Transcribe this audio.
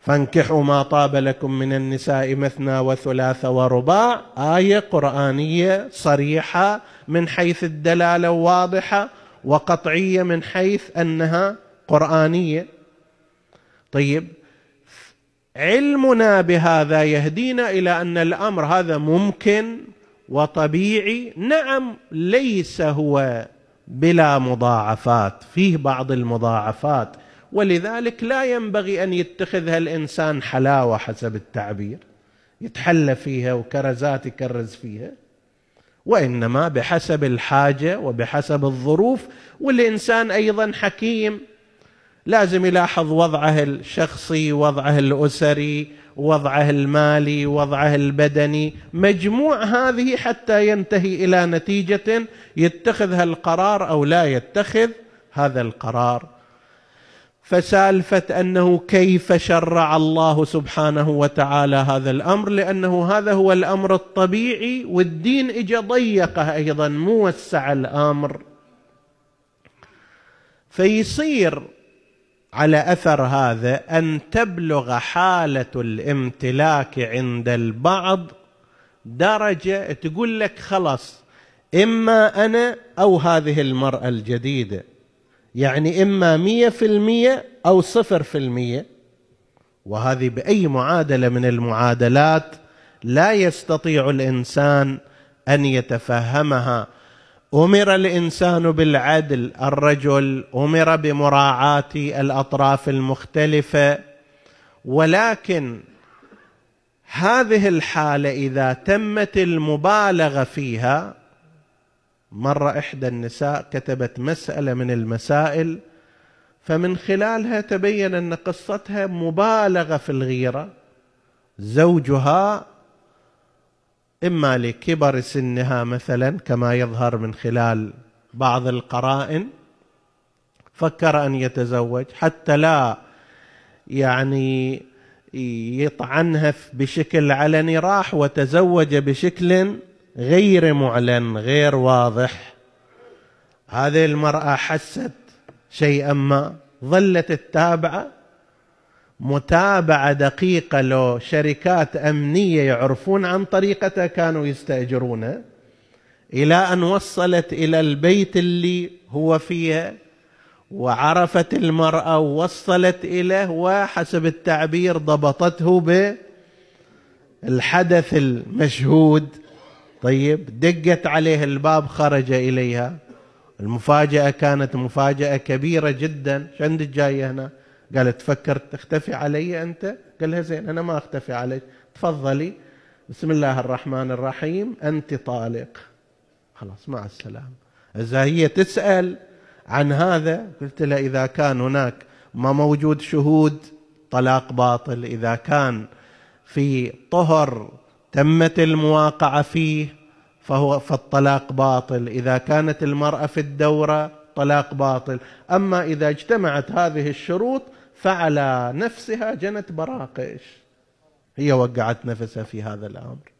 فانكحوا ما طاب لكم من النساء مثنى وثلاث ورباع ايه قرانيه صريحه من حيث الدلاله واضحه وقطعيه من حيث انها قرانيه طيب علمنا بهذا يهدينا الى ان الامر هذا ممكن وطبيعي نعم ليس هو بلا مضاعفات فيه بعض المضاعفات ولذلك لا ينبغي ان يتخذها الانسان حلاوه حسب التعبير يتحلى فيها وكرزات يكرز فيها وانما بحسب الحاجه وبحسب الظروف والانسان ايضا حكيم لازم يلاحظ وضعه الشخصي وضعه الاسري وضعه المالي وضعه البدني مجموع هذه حتى ينتهي الى نتيجه يتخذها القرار او لا يتخذ هذا القرار فسالفه انه كيف شرع الله سبحانه وتعالى هذا الامر لانه هذا هو الامر الطبيعي والدين اجى ضيقه ايضا مو وسع الامر فيصير على اثر هذا ان تبلغ حاله الامتلاك عند البعض درجه تقول لك خلاص اما انا او هذه المراه الجديده يعني إما مية في المية أو صفر في المية وهذه بأي معادلة من المعادلات لا يستطيع الإنسان أن يتفهمها امر الانسان بالعدل الرجل امر بمراعاه الاطراف المختلفه ولكن هذه الحاله اذا تمت المبالغه فيها مره احدى النساء كتبت مساله من المسائل فمن خلالها تبين ان قصتها مبالغه في الغيره زوجها اما لكبر سنها مثلا كما يظهر من خلال بعض القرائن فكر ان يتزوج حتى لا يعني يطعنها بشكل علني راح وتزوج بشكل غير معلن غير واضح هذه المرأة حست شيئا ما ظلت التابعة متابعة دقيقة لو شركات أمنية يعرفون عن طريقتها كانوا يستأجرونها إلى أن وصلت إلى البيت اللي هو فيها وعرفت المرأة ووصلت إليه وحسب التعبير ضبطته بالحدث المشهود طيب دقت عليه الباب خرج إليها المفاجأة كانت مفاجأة كبيرة جدا عندك جاية هنا قالت فكرت تختفي علي أنت قال لها زين أنا ما أختفي عليك تفضلي بسم الله الرحمن الرحيم أنت طالق خلاص مع السلامة إذا هي تسأل عن هذا قلت لها إذا كان هناك ما موجود شهود طلاق باطل إذا كان في طهر تمت المواقعه فيه فهو فالطلاق باطل اذا كانت المراه في الدوره طلاق باطل اما اذا اجتمعت هذه الشروط فعلى نفسها جنت براقش هي وقعت نفسها في هذا الامر